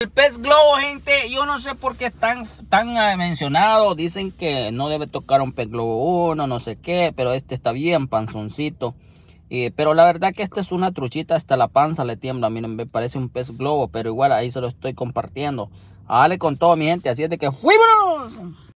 El pez globo, gente, yo no sé por qué están tan ah, mencionado. Dicen que no debe tocar un pez globo uno, no sé qué, pero este está bien panzoncito. Eh, pero la verdad que esta es una truchita, hasta la panza le tiembla. mí me parece un pez globo, pero igual ahí se lo estoy compartiendo. Dale con todo, mi gente. Así es de que ¡fuímonos!